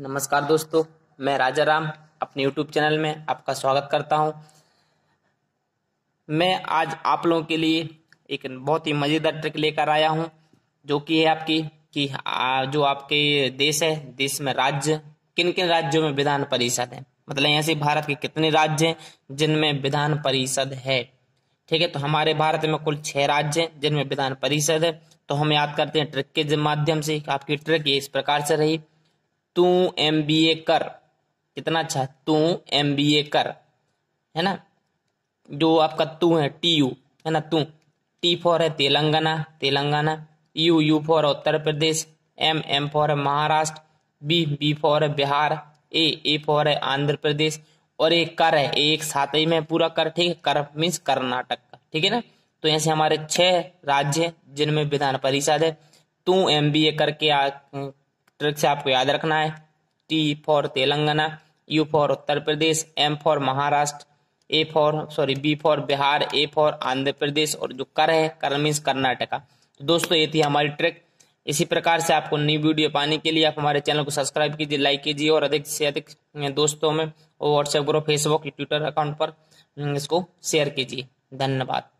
नमस्कार दोस्तों मैं राजा राम अपने यूट्यूब चैनल में आपका स्वागत करता हूं मैं आज आप लोगों के लिए एक बहुत ही मज़ेदार ट्रिक लेकर आया हूं जो कि है आपकी कि जो आपके देश है देश में राज्य किन किन राज्यों में विधान परिषद है मतलब यहाँ से भारत के कितने राज्य हैं जिनमें विधान परिषद है ठीक है तो हमारे भारत में कुल छह राज्य हैं जिनमें विधान परिषद है तो हम याद करते हैं ट्रिक के माध्यम से आपकी ट्रिक इस प्रकार से रही तू एम बी ए कर कितना अच्छा तू एम बी ए कर है ना जो आपका तू है टी यू है ना तू टी फॉर है Telangana Telangana U U for Uttar Pradesh M M for है महाराष्ट्र बी बी फॉर है बिहार ए ए फॉर है आंध्र प्रदेश और एक कर है एक साथ ही में पूरा कर ठीक है कर मीन्स कर्नाटक का ठीक है ना तो ऐसे हमारे छह राज्य जिनमें विधान परिषद है तू एम बी ए करके आ, ट्रिक से आपको याद रखना है T for Telangana U for Uttar Pradesh M for Maharashtra A for sorry B for Bihar A for Andhra Pradesh और जो कर है कर मीन्स कर्नाटका तो दोस्तों ये थी हमारी ट्रिक इसी प्रकार से आपको न्यू वीडियो पाने के लिए आप हमारे चैनल को सब्सक्राइब कीजिए लाइक कीजिए और अधिक से अधिक दोस्तों में और WhatsApp group Facebook Twitter account पर हम्म, इसको शेयर कीजिए धन्यवाद